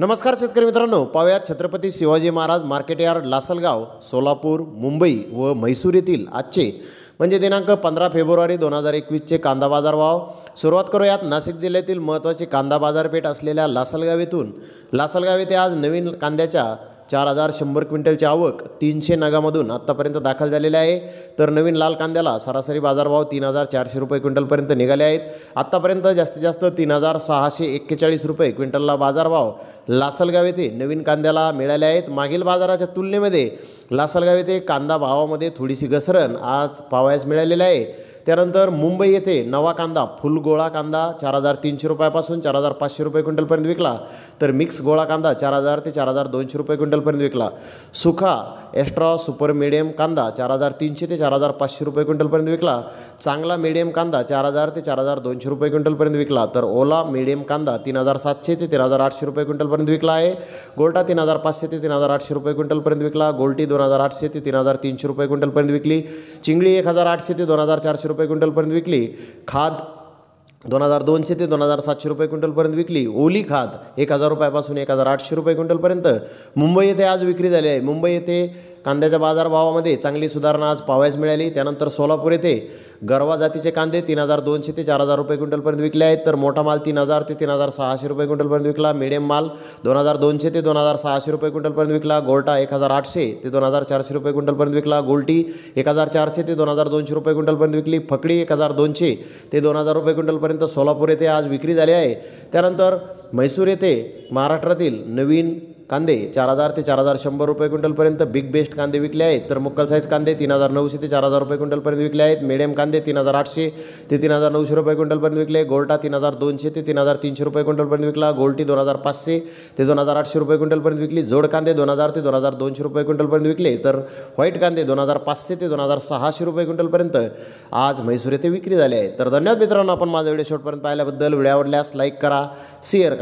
नमस्कार शेतकरी मित्रांनो पाहुयात छत्रपती शिवाजी महाराज मार्केट यार्ड लासलगाव सोलापूर मुंबई व म्हैसूर येथील आजचे म्हणजे दिनांक पंधरा फेब्रुवारी दोन हजार एकवीसचे कांदा बाजार भाव सुरुवात करूयात नाशिक जिल्ह्यातील महत्त्वाची कांदा बाजारपेठ असलेल्या लासलगाव येथून लासलगाव येथे आज नवीन कांद्याच्या चार हजार शंभर क्विंटलची आवक तीनशे नगामधून आत्तापर्यंत दाखल झालेले आहे तर नवीन लाल कांद्याला सरासरी बाजारभाव तीन हजार चारशे रुपये क्विंटलपर्यंत निघाले आहेत आत्तापर्यंत जास्तीत जास्त तीन हजार सहाशे एक्केचाळीस रुपये क्विंटलला बाजारभाव लासलगाव येथे नवीन कांद्याला मिळाले आहेत मागील बाजाराच्या तुलनेमध्ये लासलगाव येथे कांदा भावामध्ये थोडीशी घसरण आज पावायस मिळालेली आहे त्यानंतर मुंबई येथे नवा कांदा फुल गोळा कांदा चार हजार तीनशे रुपयापासून चार हजार पाचशे रुपये क्विंटलपर्यंत विकला तर मिक्स गोळा कांदा चार हजार ते चार हजार दोनशे रुपये क्विंटलपर्यंत विकला सुखा एक्स्ट्रा सुपर मिडियम कांदा चार हजार तीनशे ते चार हजार पाचशे रुपये क्विंटलपर्यंत विकला चांगला मिडियम कांदा चार हजार ते चार हजार दोनशे रुपये क्विंटलपर्यंत विकला तर ओला मिडियम कांदा तीन हजार सातशे ते तीन हजार आठशे रुपये क्विंटलपर्यंत विकला आहे गोल्टा तीन हजार पाचशे ते तीन हजार आठशे रुपये क्विंटलपर्यंत विकला गोल्टी दोन हजार आठशे ते तीन हजार तीनशे रुपये क्विंटलपर्यंत विकली चिंगळी एक हजार आठशे ते दोन हजार चारशे रुपये क्विंटलपर्यंत विकली खाद दोन हजार दोनशे ते दोन हजार सातशे रुपये क्विंटलपर्यंत विकली ओली खाद एक हजार रुपयापासून एक हजार आठशे रुपये क्विंटलपर्यंत मुंबई येथे आज विक्री झाली आहे मुंबई येथे कांद्याच्या बाजारभावामध्ये चांगली सुधारणा आज पाहायस मिळाली त्यानंतर सोलापूर येथे गरवा जातीचे कांदे तीन हजार दोनशे ते चार हजार रुपये क्विंटलपर्यंत विकले आहेत तर मोठा माल तीन हजार ते तीन हजार सहाशे रुपये क्विंटलपर्यंत विकला मिडियम माल दोन हजार दोनशे ते दोन हजार सहाशे रुपये क्विंटलपर्यंत विकला गोल्टा एक हजार आठशे ते दोन हजार चारशे रुपये क्विंटलपर्यंत विकला गोल्टी एक हजार चारशे ते दोन हजार दोनशे रुपये क्विंटलपर्यंत विकली फकडी एक हजार दोनशे ते दोन हजार रुपये क्विंटलपर्यंत सोलापूर येथे आज विक्री झाली आहे त्यानंतर म्हैसूर येथे महाराष्ट्रातील नवीन कांदे चार हजार ते चार हजार शंभर रुपये क्विंटलपर्यंत बिग बेस्ट कांदे विकले आहेत तर मुक्कल साईज कांदे तीन हजार नऊशे ते चार हजार रुपये क्विंटलपर्यंत विकले आहेत मिडियम कांदे तीन हजार आठशे ते तीन हजार नऊशे रुपये क्विंटलपर्यंत विकले गोल्टा तीन हजार दोनशे ते तीन हजार तीनशे रुपये क्विंटलपर्यंत विकला गोल्टी दोन हजार पाचशे ते दोन हजार आठशे रुपये क्विंटलपर्यंत विकली जोड कांदे दोन हजार ते दोन हजार दोनशे रुपये क्विंटलपर्यंत विकले तर व्हाईट कांदे दोन हजार पाचशे ते दोन हजार सहाशे रुपये क्विंटलपर्यंत आज म्हैसूर येथे विक्री झाले आहे तर धन्यवाद मित्रांनो आपण माझा व्हिडिओ शॉटपर्यंत पाहिल्याबद्दल व्हिडिओ आवडल्यास लाईक करा शेअर करा